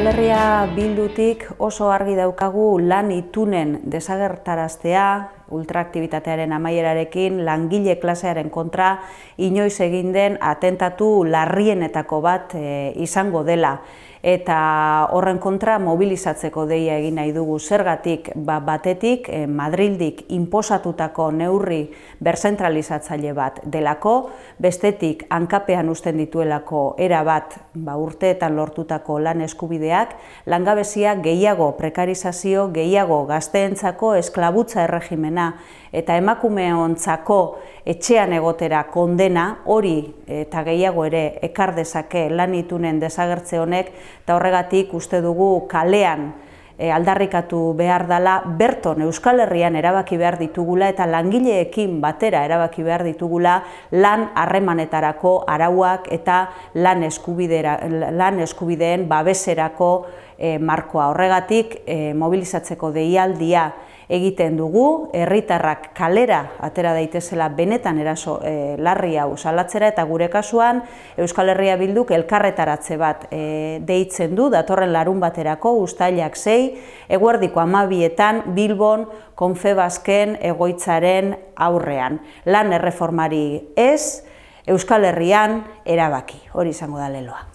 Euskal bildutik oso argi daukagu lan itunen desagertaraztea, ultraaktibitatearen amaierarekin, langile klasearen kontra, inoiz egin den atentatu larrienetako bat eh, izango dela. Eta horren kontra mobilizatzeko deia egin nahi dugu zergatik bat batetik eh, Madrildik inposatutako neurri berzentralizatzaile bat delako, bestetik hankapean uzten dituelako era bat ba, urteetan lortutako lan eskubideak, langabeziak gehiago prekarizazio gehiago gazteentzako esklabutza erregimena, eta emakume hontzako etxean egotera kondena hori eh, eta gehiago ere ekar dezake lan itunen desagertze honek eta horregatik uste dugu kalean eh, aldarrikatu behar dala, berton Euskal Herrian erabaki behar ditugula eta langileekin batera erabaki behar ditugula lan harremanetarako arauak eta lan eskubideen babeserako, E, markoa horregatik e, mobilizatzeko deialdia egiten dugu, herritarrak kalera atera daitezela benetan eraso e, larri hau salatzera eta gure kasuan Euskal Herria Bilduk elkarretaratze bat e, deitzen du, datorren larun baterako, ustailak zei, eguerdiko amabietan Bilbon konfebazken egoitzaren aurrean. Lan erreformari ez, Euskal Herrian erabaki, hori izango da leloa.